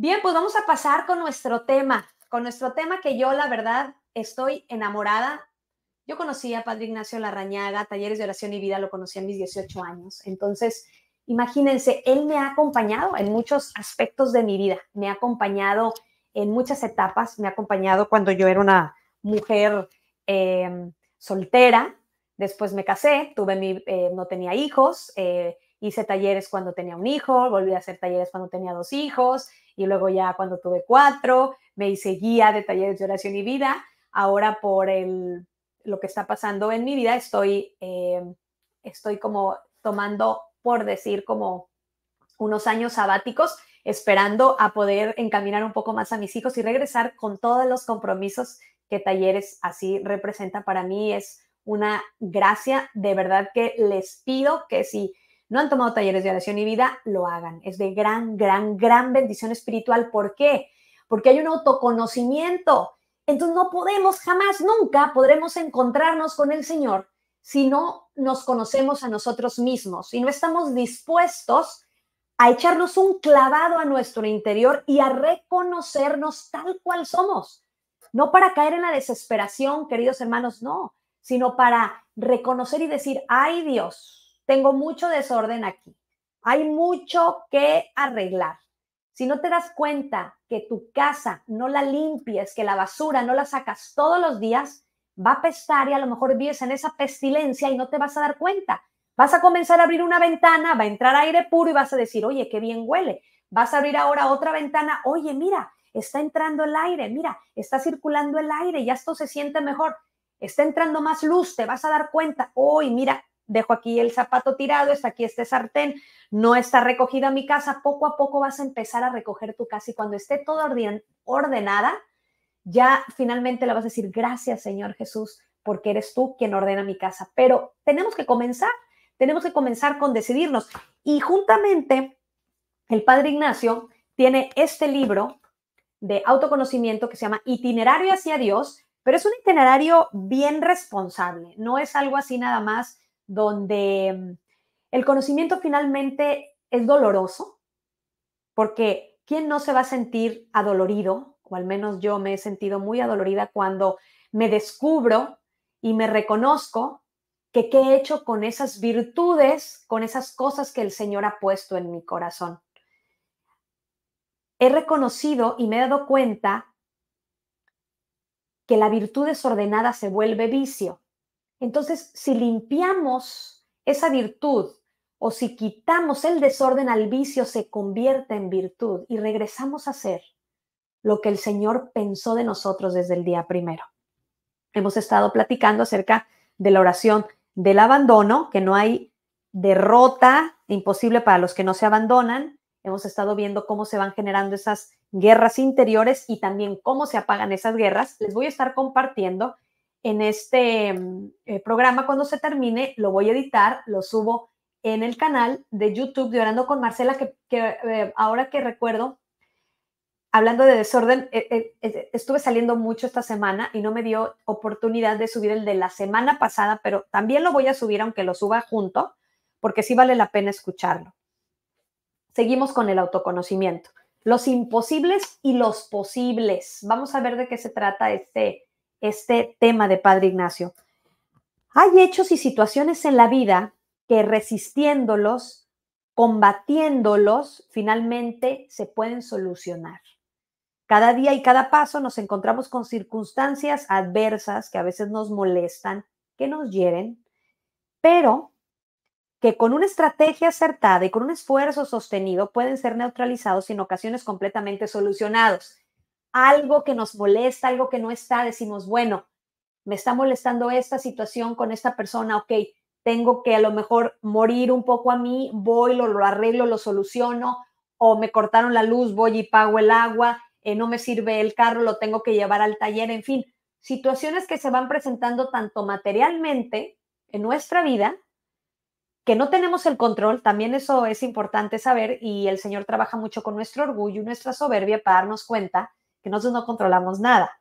Bien, pues vamos a pasar con nuestro tema, con nuestro tema que yo la verdad estoy enamorada. Yo conocí a Padre Ignacio Larrañaga, Talleres de Oración y Vida, lo conocí a mis 18 años. Entonces, imagínense, él me ha acompañado en muchos aspectos de mi vida, me ha acompañado en muchas etapas, me ha acompañado cuando yo era una mujer em, soltera, después me casé, tuve mi, eh, no tenía hijos, eh, hice talleres cuando tenía un hijo, volví a hacer talleres cuando tenía dos hijos, y luego ya cuando tuve cuatro, me hice guía de talleres de oración y vida. Ahora por el, lo que está pasando en mi vida, estoy, eh, estoy como tomando, por decir, como unos años sabáticos, esperando a poder encaminar un poco más a mis hijos y regresar con todos los compromisos que talleres así representa para mí. Es una gracia, de verdad que les pido que si no han tomado talleres de oración y vida, lo hagan. Es de gran, gran, gran bendición espiritual. ¿Por qué? Porque hay un autoconocimiento. Entonces no podemos jamás, nunca podremos encontrarnos con el Señor si no nos conocemos a nosotros mismos, y no estamos dispuestos a echarnos un clavado a nuestro interior y a reconocernos tal cual somos. No para caer en la desesperación, queridos hermanos, no, sino para reconocer y decir, ay Dios, tengo mucho desorden aquí, hay mucho que arreglar. Si no te das cuenta que tu casa no la limpias, que la basura no la sacas todos los días, va a pestar y a lo mejor vives en esa pestilencia y no te vas a dar cuenta. Vas a comenzar a abrir una ventana, va a entrar aire puro y vas a decir, oye, qué bien huele. Vas a abrir ahora otra ventana, oye, mira, está entrando el aire, mira, está circulando el aire, ya esto se siente mejor, está entrando más luz, te vas a dar cuenta, oye, mira, dejo aquí el zapato tirado, está aquí este sartén, no está recogida mi casa, poco a poco vas a empezar a recoger tu casa y cuando esté toda ordenada, ya finalmente le vas a decir, gracias Señor Jesús, porque eres tú quien ordena mi casa. Pero tenemos que comenzar, tenemos que comenzar con decidirnos. Y juntamente, el Padre Ignacio tiene este libro de autoconocimiento que se llama Itinerario hacia Dios, pero es un itinerario bien responsable, no es algo así nada más donde mm, el conocimiento finalmente es doloroso, porque ¿quién no se va a sentir adolorido? O al menos yo me he sentido muy adolorida cuando me descubro y me reconozco que qué he hecho con esas virtudes, con esas cosas que el Señor ha puesto en mi corazón. He reconocido y me he dado cuenta que la virtud desordenada se vuelve vicio entonces, si limpiamos esa virtud o si quitamos el desorden al vicio, se convierte en virtud y regresamos a ser lo que el Señor pensó de nosotros desde el día primero. Hemos estado platicando acerca de la oración del abandono, que no hay derrota imposible para los que no se abandonan. Hemos estado viendo cómo se van generando esas guerras interiores y también cómo se apagan esas guerras. Les voy a estar compartiendo en este mm, eh, programa cuando se termine, lo voy a editar, lo subo en el canal de YouTube de Orando con Marcela, que, eh, ahora que recuerdo, hablando de desorden, eh, estuve saliendo mucho esta semana y no me dio oportunidad de subir el de la semana pasada, pero también lo voy a subir aunque lo suba junto, porque sí vale la pena escucharlo. Seguimos con el autoconocimiento. Los imposibles y los posibles. Vamos a ver de qué se trata este, este tema de Padre Ignacio. Hay hechos y situaciones en la vida que resistiéndolos, combatiéndolos, finalmente se pueden solucionar. Cada día y cada paso nos encontramos con circunstancias adversas que a veces nos molestan, que nos hieren, pero que con una estrategia acertada y con un esfuerzo sostenido pueden ser neutralizados y en ocasiones completamente solucionados algo que nos molesta, algo que no está, decimos, bueno, me está molestando esta situación con esta persona, ok, tengo que a lo mejor morir un poco a mí, voy, lo, arreglo, lo soluciono, o me cortaron la luz, voy y pago el agua, eh, no me sirve el carro, lo tengo que llevar al taller, en fin, situaciones que se van presentando tanto materialmente en nuestra vida, que no tenemos el control, también eso es importante saber, y el Señor trabaja mucho con nuestro orgullo y nuestra soberbia para darnos cuenta nosotros no controlamos nada.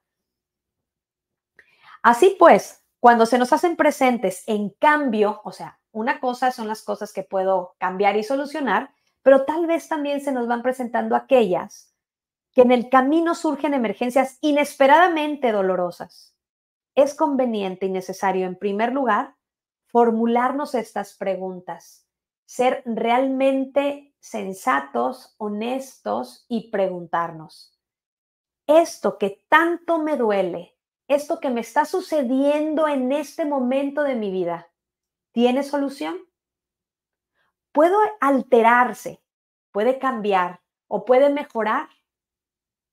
Así pues, cuando se nos hacen presentes en cambio, o sea, una cosa son las cosas que puedo cambiar y solucionar, pero tal vez también se nos van presentando aquellas que en el camino surgen emergencias inesperadamente dolorosas. Es conveniente y necesario, en primer lugar, formularnos estas preguntas, ser realmente sensatos, honestos y preguntarnos, esto que tanto me duele, esto que me está sucediendo en este momento de mi vida, ¿tiene solución? Puedo alterarse, puede cambiar o puede mejorar.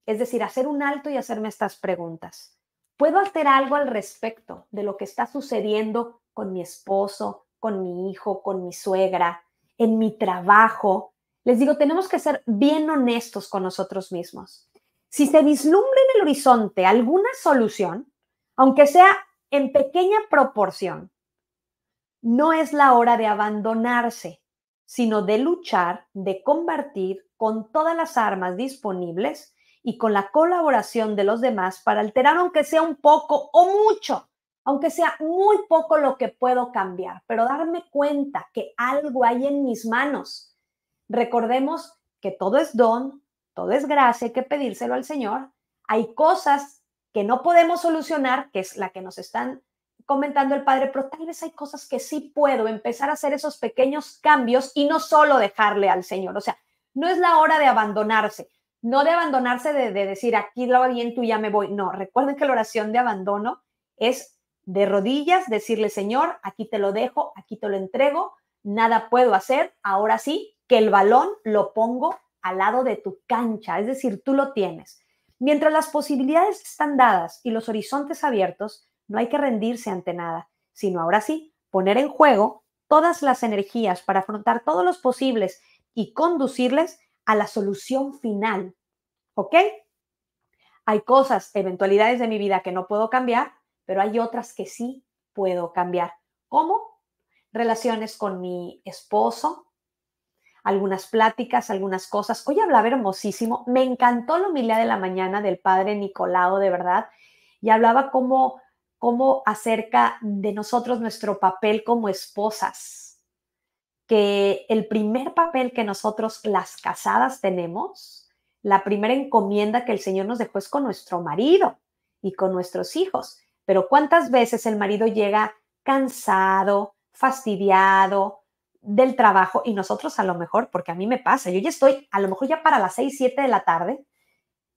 Es decir, hacer un alto y hacerme estas preguntas. ¿Puedo hacer algo al respecto de lo que está sucediendo con mi esposo, con mi hijo, con mi suegra, en mi trabajo? Les digo, tenemos que ser bien honestos con nosotros mismos si se vislumbra en el horizonte alguna solución, aunque sea en pequeña proporción, no es la hora de abandonarse, sino de luchar, de combatir con todas las armas disponibles y con la colaboración de los demás para alterar, aunque sea un poco o mucho, aunque sea muy poco lo que puedo cambiar, pero darme cuenta que algo hay en mis manos. Recordemos que todo es don, todo es gracia, hay que pedírselo al Señor. Hay cosas que no podemos solucionar, que es la que nos están comentando el padre, pero tal vez hay cosas que sí puedo empezar a hacer esos pequeños cambios y no solo dejarle al Señor. O sea, no es la hora de abandonarse, no de abandonarse de, decir aquí lo va bien, tú ya me voy. No, recuerden que la oración de abandono es de rodillas, decirle Señor, aquí te lo dejo, aquí te lo entrego, nada puedo hacer, ahora sí, que el balón lo pongo al lado de tu cancha, es decir, tú lo tienes. Mientras las posibilidades están dadas y los horizontes abiertos, no hay que rendirse ante nada, sino ahora sí, poner en juego todas las energías para afrontar todos los posibles y conducirles a la solución final. ¿Ok? Hay cosas, eventualidades de mi vida que no puedo cambiar, pero hay otras que sí puedo cambiar. ¿Cómo? Relaciones con mi esposo, algunas pláticas, algunas cosas. Hoy hablaba hermosísimo, me encantó la humildad de la mañana del padre Nicolao, de verdad, y hablaba como, como acerca de nosotros, nuestro papel como esposas, que el primer papel que nosotros las casadas tenemos, la primera encomienda que el Señor nos dejó es con nuestro marido y con nuestros hijos. Pero ¿cuántas veces el marido llega cansado, fastidiado, del trabajo y nosotros a lo mejor, porque a mí me pasa, yo ya estoy a lo mejor ya para las 6, 7 de la tarde,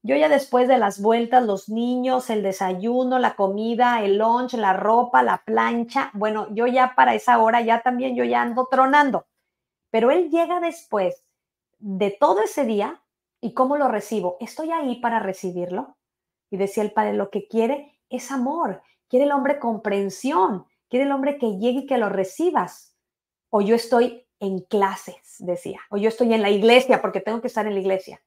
yo ya después de las vueltas, los niños, el desayuno, la comida, el lunch, la ropa, la plancha, bueno, yo ya para esa hora ya también yo ya ando tronando, pero él llega después de todo ese día y cómo lo recibo, estoy ahí para recibirlo. Y decía el padre, lo que quiere es amor, quiere el hombre comprensión, quiere el hombre que llegue y que lo recibas o yo estoy en clases, decía, o yo estoy en la iglesia porque tengo que estar en la iglesia.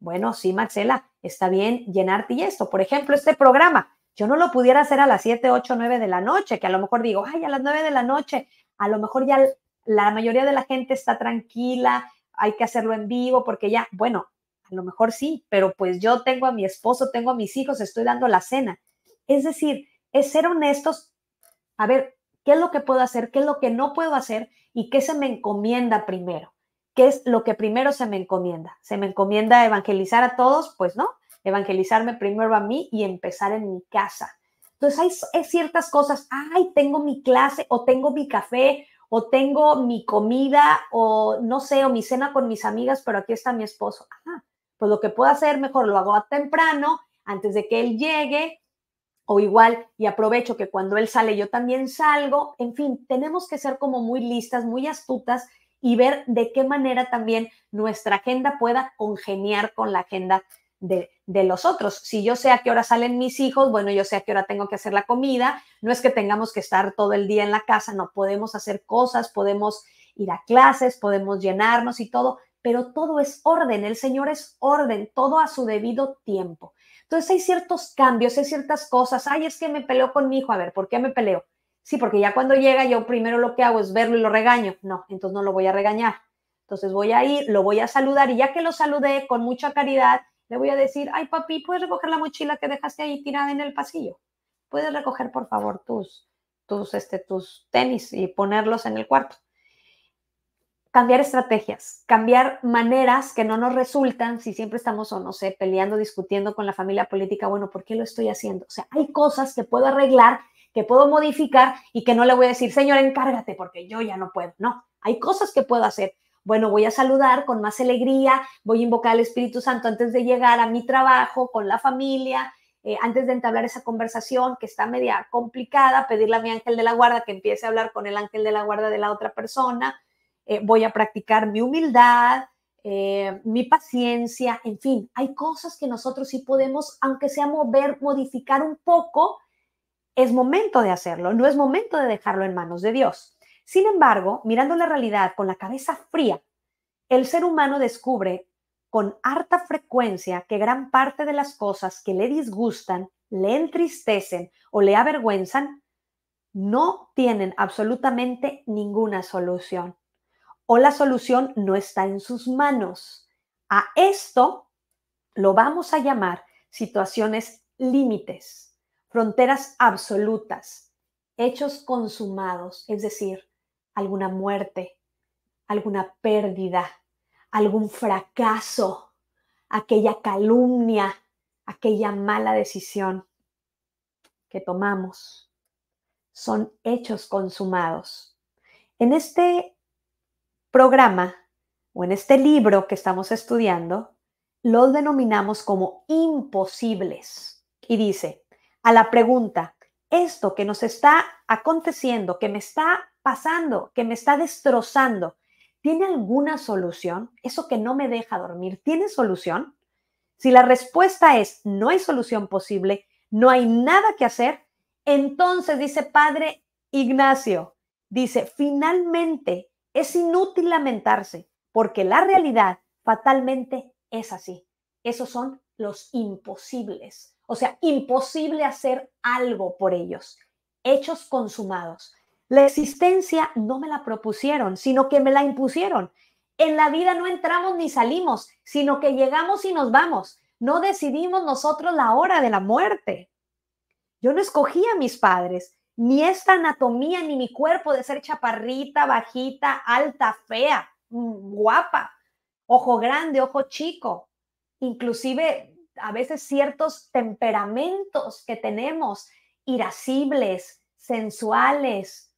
Bueno, sí, Marcela, está bien llenarte y esto. Por ejemplo, este programa, yo no lo pudiera hacer a las 7, 8, 9 de la noche, que a lo mejor digo, ay, a las 9 de la noche, a lo mejor ya la mayoría de la gente está tranquila, hay que hacerlo en vivo porque ya, bueno, a lo mejor sí, pero pues yo tengo a mi esposo, tengo a mis hijos, estoy dando la cena. Es decir, es ser honestos. A ver, qué es lo que puedo hacer, qué es lo que no puedo hacer y qué se me encomienda primero. ¿Qué es lo que primero se me encomienda? ¿Se me encomienda evangelizar a todos? Pues no, evangelizarme primero a mí y empezar en mi casa. Entonces hay, ciertas cosas, ay, tengo mi clase o tengo mi café o tengo mi comida o no sé, o mi cena con mis amigas, pero aquí está mi esposo. pues lo que puedo hacer mejor lo hago a temprano, antes de que él llegue, o igual, y aprovecho que cuando él sale yo también salgo, en fin, tenemos que ser como muy listas, muy astutas y ver de qué manera también nuestra agenda pueda congeniar con la agenda de, de, los otros. Si yo sé a qué hora salen mis hijos, bueno, yo sé a qué hora tengo que hacer la comida, no es que tengamos que estar todo el día en la casa, no, podemos hacer cosas, podemos ir a clases, podemos llenarnos y todo, pero todo es orden, el Señor es orden, todo a su debido tiempo. Entonces hay ciertos cambios, hay ciertas cosas. Ay, es que me peleó con mi hijo. A ver, ¿por qué me peleo? Sí, porque ya cuando llega yo primero lo que hago es verlo y lo regaño. No, entonces no lo voy a regañar. Entonces voy a ir, lo voy a saludar y ya que lo saludé con mucha caridad, le voy a decir, ay papi, ¿puedes recoger la mochila que dejaste ahí tirada en el pasillo? ¿Puedes recoger por favor tus, tus, este, tus tenis y ponerlos en el cuarto? cambiar estrategias, cambiar maneras que no nos resultan si siempre estamos, o no sé, peleando, discutiendo con la familia política, bueno, ¿por qué lo estoy haciendo? O sea, hay cosas que puedo arreglar, que puedo modificar y que no le voy a decir, señor, encárgate porque yo ya no puedo. No, hay cosas que puedo hacer. Bueno, voy a saludar con más alegría, voy a invocar al Espíritu Santo antes de llegar a mi trabajo, con la familia, eh, antes de entablar esa conversación que está media complicada, pedirle a mi ángel de la guarda que empiece a hablar con el ángel de la guarda de la otra persona eh, voy a practicar mi humildad, eh, mi paciencia, en fin, hay cosas que nosotros sí podemos, aunque sea mover, modificar un poco, es momento de hacerlo, no es momento de dejarlo en manos de Dios. Sin embargo, mirando la realidad con la cabeza fría, el ser humano descubre con harta frecuencia que gran parte de las cosas que le disgustan, le entristecen o le avergüenzan, no tienen absolutamente ninguna solución o la solución no está en sus manos. A esto lo vamos a llamar situaciones límites, fronteras absolutas, hechos consumados, es decir, alguna muerte, alguna pérdida, algún fracaso, aquella calumnia, aquella mala decisión que tomamos. Son hechos consumados. En este programa o en este libro que estamos estudiando, los denominamos como imposibles. Y dice, a la pregunta, esto que nos está aconteciendo, que me está pasando, que me está destrozando, ¿tiene alguna solución? Eso que no me deja dormir, ¿tiene solución? Si la respuesta es no hay solución posible, no hay nada que hacer, entonces dice Padre Ignacio, dice, finalmente es inútil lamentarse, porque la realidad fatalmente es así. Esos son los imposibles. O sea, imposible hacer algo por ellos. Hechos consumados. La existencia no me la propusieron, sino que me la impusieron. En la vida no entramos ni salimos, sino que llegamos y nos vamos. No decidimos nosotros la hora de la muerte. Yo no escogí a mis padres, ni esta anatomía, ni mi cuerpo de ser chaparrita, bajita, alta, fea, mm, guapa, ojo grande, ojo chico, inclusive a veces ciertos temperamentos que tenemos, irascibles, sensuales.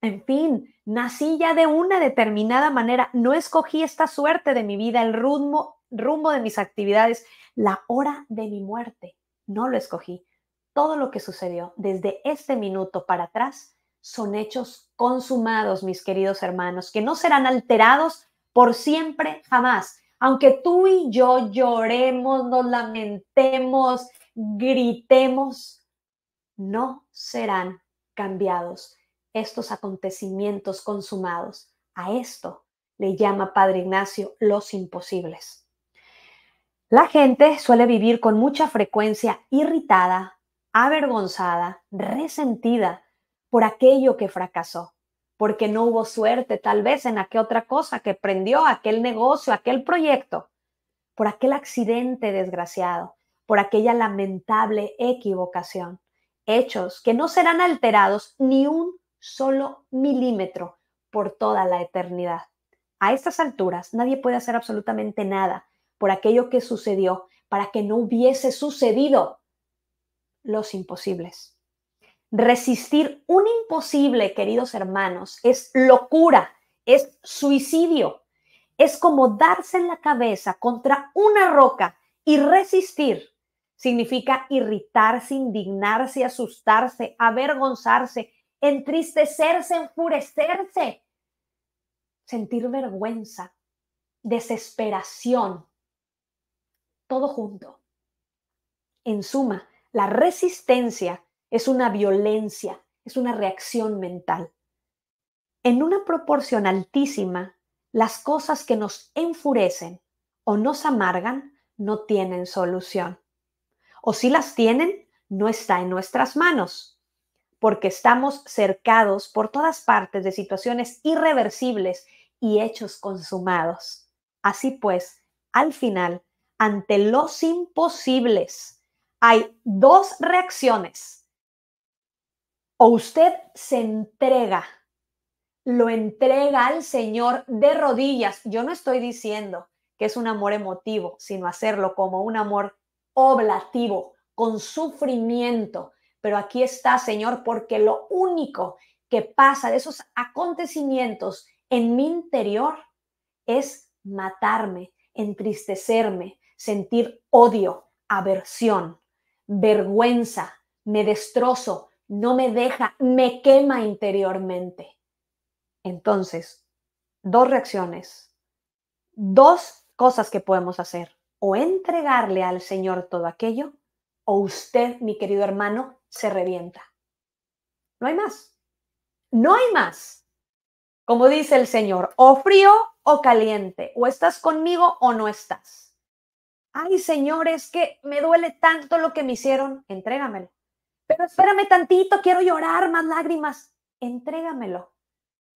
En fin, nací ya de una determinada manera, no escogí esta suerte de mi vida, el rumbo, rumbo de mis actividades, la hora de mi muerte, no lo escogí todo lo que sucedió desde este minuto para atrás son hechos consumados, mis queridos hermanos, que no serán alterados por siempre, jamás. Aunque tú y yo lloremos, nos lamentemos, gritemos, no serán cambiados estos acontecimientos consumados. A esto le llama Padre Ignacio los imposibles. La gente suele vivir con mucha frecuencia irritada, avergonzada, resentida por aquello que fracasó, porque no hubo suerte tal vez en aquella otra cosa que prendió, aquel negocio, aquel proyecto, por aquel accidente desgraciado, por aquella lamentable equivocación. Hechos que no serán alterados ni un solo milímetro por toda la eternidad. A estas alturas nadie puede hacer absolutamente nada por aquello que sucedió para que no hubiese sucedido los imposibles. Resistir un imposible, queridos hermanos, es locura, es suicidio. Es como darse en la cabeza contra una roca y resistir. Significa irritarse, indignarse, asustarse, avergonzarse, entristecerse, enfurecerse, sentir vergüenza, desesperación, todo junto. En suma, la resistencia es una violencia, es una reacción mental. En una proporción altísima, las cosas que nos enfurecen o nos amargan no tienen solución. O si las tienen, no está en nuestras manos, porque estamos cercados por todas partes de situaciones irreversibles y hechos consumados. Así pues, al final, ante los imposibles, hay dos reacciones. O usted se entrega, lo entrega al Señor de rodillas. Yo no estoy diciendo que es un amor emotivo, sino hacerlo como un amor oblativo, con sufrimiento. Pero aquí está, Señor, porque lo único que pasa de esos acontecimientos en mi interior es matarme, entristecerme, sentir odio, aversión vergüenza, me destrozo, no me deja, me quema interiormente. Entonces, dos reacciones, dos cosas que podemos hacer, o entregarle al Señor todo aquello, o usted, mi querido hermano, se revienta. No hay más. No hay más. Como dice el Señor, o frío o caliente, o estás conmigo o no estás ay señores, es que me duele tanto lo que me hicieron, entrégamelo. Pero espérame tantito, quiero llorar más lágrimas, entrégamelo.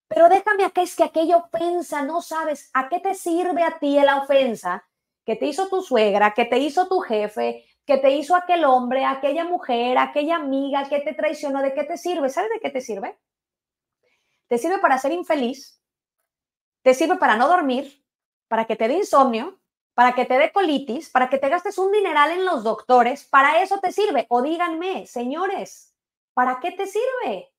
Pero déjame acá, es que aquella ofensa, no sabes a qué te sirve a ti la ofensa que te hizo tu suegra, que te hizo tu jefe, que te hizo aquel hombre, aquella mujer, aquella amiga que te traicionó, ¿de qué te sirve? ¿Sabes de qué te sirve? Te sirve para ser infeliz, te sirve para no dormir, para que te dé insomnio, para que te dé colitis, para que te gastes un dineral en los doctores, para eso te sirve. O díganme, señores, ¿para qué te sirve?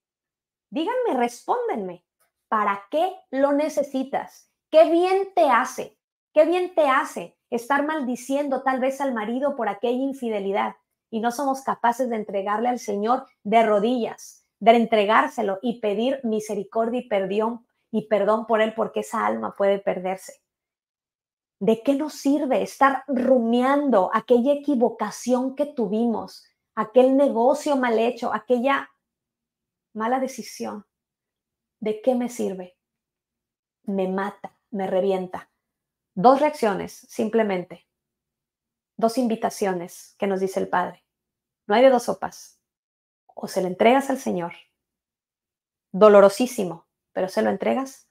Díganme, respóndenme, ¿para qué lo necesitas? ¿Qué bien te hace? ¿Qué bien te hace estar maldiciendo tal vez al marido por aquella infidelidad? Y no somos capaces de entregarle al Señor de rodillas, de entregárselo y pedir misericordia y perdón, y perdón por él porque esa alma puede perderse. ¿De qué nos sirve estar rumiando aquella equivocación que tuvimos, aquel negocio mal hecho, aquella mala decisión? ¿De qué me sirve? Me mata, me revienta. Dos reacciones, simplemente. Dos invitaciones que nos dice el Padre. No hay de dos sopas. O se lo entregas al Señor, dolorosísimo, pero se lo entregas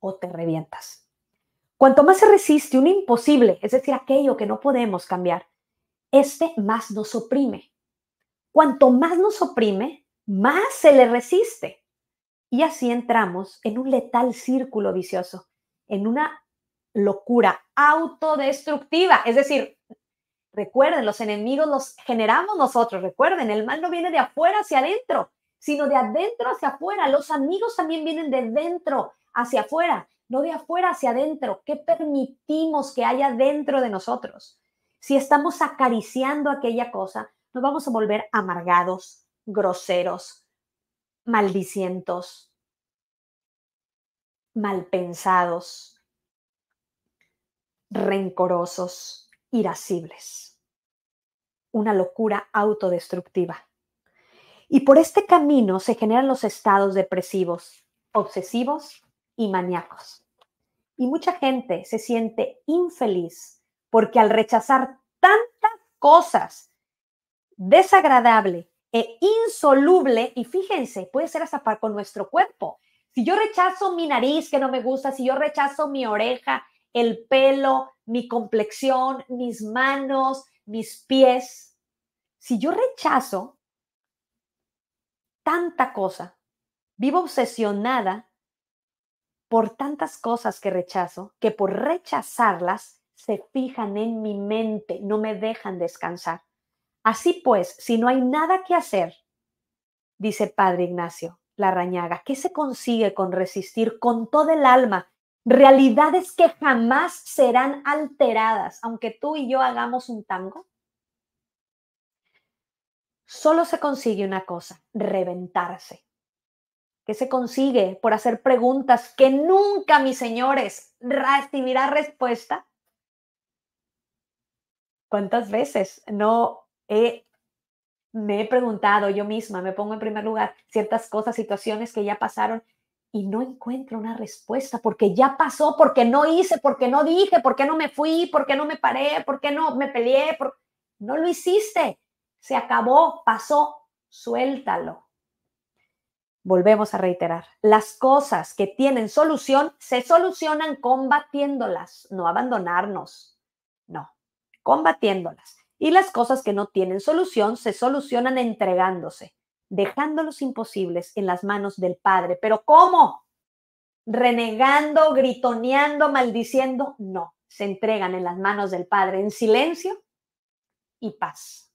o te revientas. Cuanto más se resiste un imposible, es decir, aquello que no podemos cambiar, este más nos oprime. Cuanto más nos oprime, más se le resiste. Y así entramos en un letal círculo vicioso, en una locura autodestructiva. Es decir, recuerden, los enemigos los generamos nosotros, recuerden, el mal no viene de afuera hacia adentro, sino de adentro hacia afuera. Los amigos también vienen de dentro hacia afuera no de afuera hacia adentro. ¿Qué permitimos que haya dentro de nosotros? Si estamos acariciando aquella cosa, nos vamos a volver amargados, groseros, maldicientos, malpensados, rencorosos, irascibles. Una locura autodestructiva. Y por este camino se generan los estados depresivos, obsesivos y maníacos. Y mucha gente se siente infeliz porque al rechazar tantas cosas desagradable e insoluble, y fíjense, puede ser hasta con nuestro cuerpo. Si yo rechazo mi nariz que no me gusta, si yo rechazo mi oreja, el pelo, mi complexión, mis manos, mis pies, si yo rechazo tanta cosa, vivo obsesionada por tantas cosas que rechazo, que por rechazarlas se fijan en mi mente, no me dejan descansar. Así pues, si no hay nada que hacer, dice Padre Ignacio Larrañaga, ¿qué se consigue con resistir con todo el alma realidades que jamás serán alteradas, aunque tú y yo hagamos un tango? Solo se consigue una cosa, reventarse. ¿Qué se consigue por hacer preguntas que nunca, mis señores, recibirá respuesta? ¿Cuántas veces no me he preguntado yo misma, me pongo en primer lugar, ciertas cosas, situaciones que ya pasaron y no encuentro una respuesta porque ya pasó, porque no hice, porque no dije, porque no me fui, porque no me paré, porque no me peleé, por... no lo hiciste, se acabó, pasó, suéltalo. Volvemos a reiterar, las cosas que tienen solución se solucionan combatiéndolas, no abandonarnos, no, combatiéndolas. Y las cosas que no tienen solución se solucionan entregándose, dejando los imposibles en las manos del Padre. Pero ¿cómo? Renegando, gritoneando, maldiciendo, no, se entregan en las manos del Padre en silencio y paz.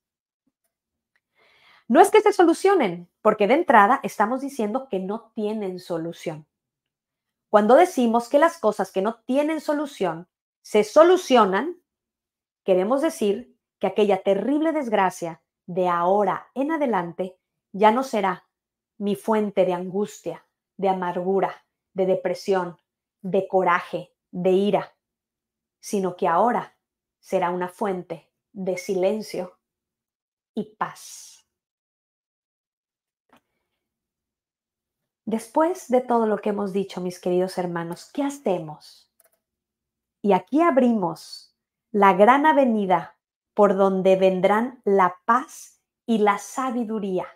No es que se solucionen, porque de entrada estamos diciendo que no tienen solución. Cuando decimos que las cosas que no tienen solución se solucionan, queremos decir que aquella terrible desgracia de ahora en adelante ya no será mi fuente de angustia, de amargura, de depresión, de coraje, de ira, sino que ahora será una fuente de silencio y paz. Después de todo lo que hemos dicho, mis queridos hermanos, ¿qué hacemos? Y aquí abrimos la gran avenida por donde vendrán la paz y la sabiduría,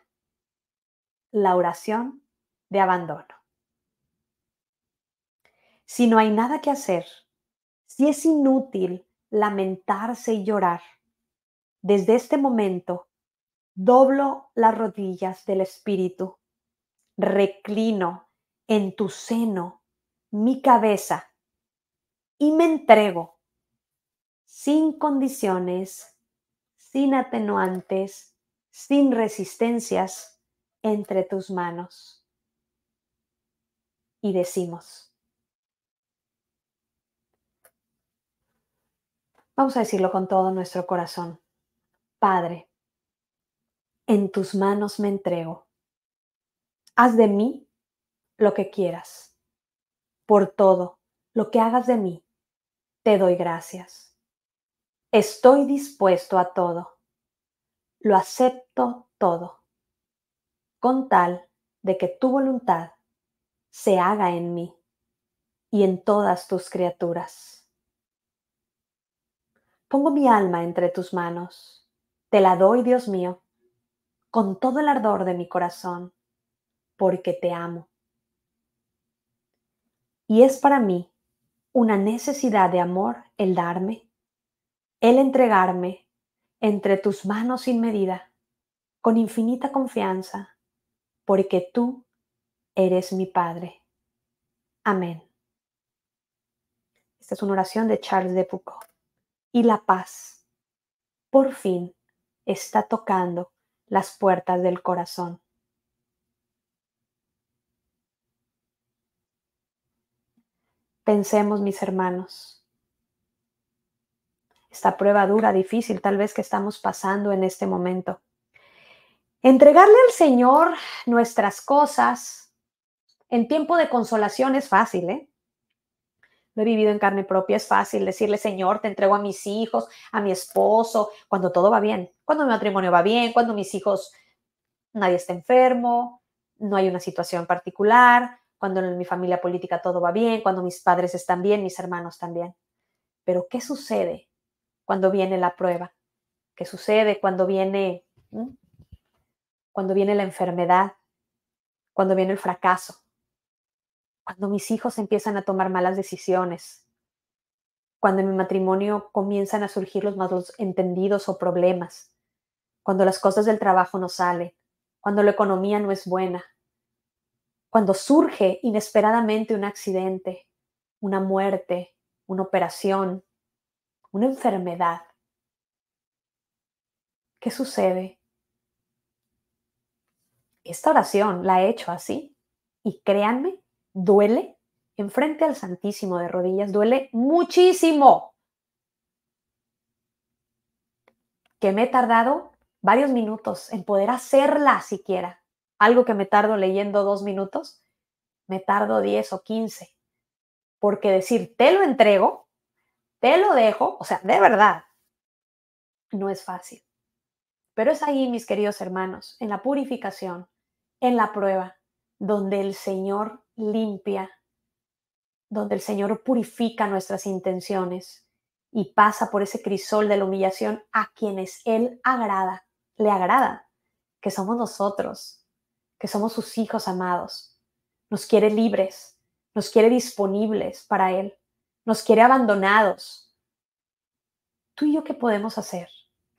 la oración de abandono. Si no hay nada que hacer, si es inútil lamentarse y llorar, desde este momento doblo las rodillas del Espíritu reclino en tu seno mi cabeza y me entrego sin condiciones, sin atenuantes, sin resistencias entre tus manos. Y decimos, vamos a decirlo con todo nuestro corazón, Padre, en tus manos me entrego Haz de mí lo que quieras. Por todo, lo que hagas de mí, te doy gracias. Estoy dispuesto a todo. Lo acepto todo. Con tal de que tu voluntad se haga en mí y en todas tus criaturas. Pongo mi alma entre tus manos. Te la doy, Dios mío, con todo el ardor de mi corazón porque te amo. Y es para mí una necesidad de amor el darme, el entregarme entre tus manos sin medida, con infinita confianza, porque tú eres mi Padre. Amén. Esta es una oración de Charles de Foucault. Y la paz, por fin, está tocando las puertas del corazón. Pensemos, mis hermanos, esta prueba dura, difícil tal vez que estamos pasando en este momento. Entregarle al Señor nuestras cosas en tiempo de consolación es fácil, ¿eh? Lo he vivido en carne propia, es fácil decirle, Señor, te entrego a mis hijos, a mi esposo, cuando todo va bien, cuando mi matrimonio va bien, cuando mis hijos, nadie está enfermo, no hay una situación particular, cuando en mi familia política todo va bien, cuando mis padres están bien, mis hermanos también. Pero ¿qué sucede cuando viene la prueba? ¿Qué sucede cuando viene, cuando viene la enfermedad? Cuando viene el fracaso? Cuando mis hijos empiezan a tomar malas decisiones? Cuando en mi matrimonio comienzan a surgir los malos entendidos o problemas? Cuando las cosas del trabajo no salen? Cuando la economía no es buena? cuando surge inesperadamente un accidente, una muerte, una operación, una enfermedad. ¿Qué sucede? Esta oración la he hecho así y créanme, duele enfrente al Santísimo de rodillas, duele muchísimo. Que me he tardado varios minutos en poder hacerla siquiera algo que me tardo leyendo dos minutos, me tardo diez o 15. Porque decir, te lo entrego, te lo dejo, o sea, de verdad, no es fácil. Pero es ahí, mis queridos hermanos, en la purificación, en la prueba, donde el Señor limpia, donde el Señor purifica nuestras intenciones y pasa por ese crisol de la humillación a quienes Él agrada, le agrada, que somos nosotros, que somos sus hijos amados. Nos quiere libres, nos quiere disponibles para Él, nos quiere abandonados. ¿Tú y yo qué podemos hacer?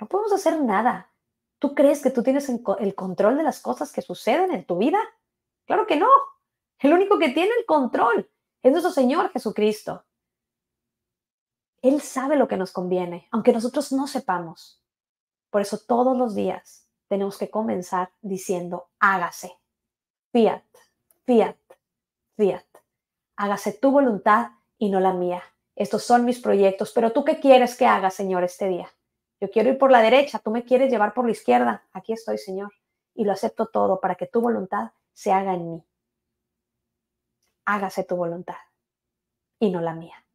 No podemos hacer nada. ¿Tú crees que tú tienes el control de las cosas que suceden en tu vida? Claro que no. El único que tiene el control es nuestro Señor Jesucristo. Él sabe lo que nos conviene, aunque nosotros no sepamos. Por eso todos los días tenemos que comenzar diciendo hágase. Fiat, fiat, fiat. Hágase tu voluntad y no la mía. Estos son mis proyectos, pero tú qué quieres que haga, Señor, este día? Yo quiero ir por la derecha, tú me quieres llevar por la izquierda. Aquí estoy, Señor, y lo acepto todo para que tu voluntad se haga en mí. Hágase tu voluntad y no la mía.